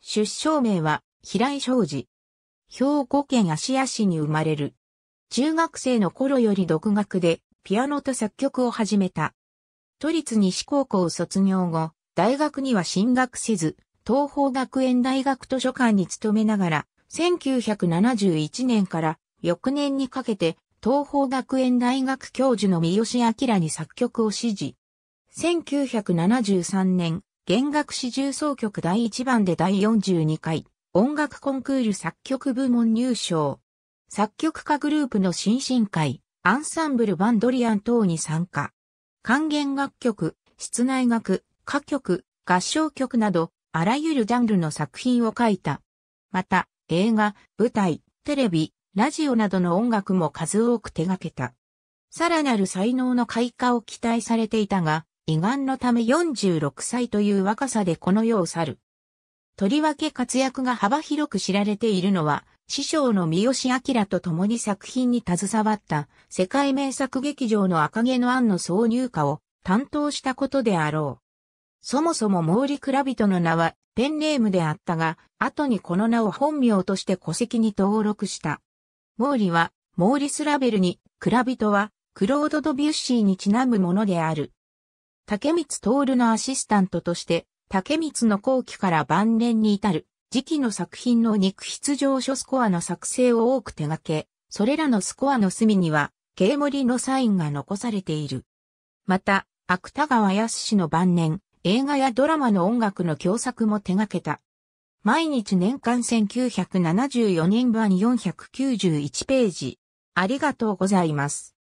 出生名は平井昌司。兵庫県芦屋市に生まれる。中学生の頃より独学でピアノと作曲を始めた。都立西高校卒業後、大学には進学せず、東方学園大学図書館に勤めながら、1971年から翌年にかけて、東方学園大学教授の三好明に作曲を指示。1973年、弦楽四重奏曲第1番で第42回音楽コンクール作曲部門入賞。作曲家グループの新進会、アンサンブルバンドリアン等に参加。管弦楽曲、室内楽、歌曲、合唱曲など、あらゆるジャンルの作品を書いた。また、映画、舞台、テレビ、ラジオなどの音楽も数多く手掛けた。さらなる才能の開花を期待されていたが、胃がんのため46歳という若さでこの世を去る。とりわけ活躍が幅広く知られているのは、師匠の三好明と共に作品に携わった世界名作劇場の赤毛の案の挿入歌を担当したことであろう。そもそも毛利蔵人の名はペンネームであったが、後にこの名を本名として戸籍に登録した。毛利は、モーリス・ラベルに、蔵人は、クロード・ドビュッシーにちなむものである。竹光徹のアシスタントとして、竹光の後期から晩年に至る、時期の作品の肉筆上書スコアの作成を多く手掛け、それらのスコアの隅には、ケイモリのサインが残されている。また、芥川康の晩年、映画やドラマの音楽の共作も手掛けた。毎日年間1974年版491ページ。ありがとうございます。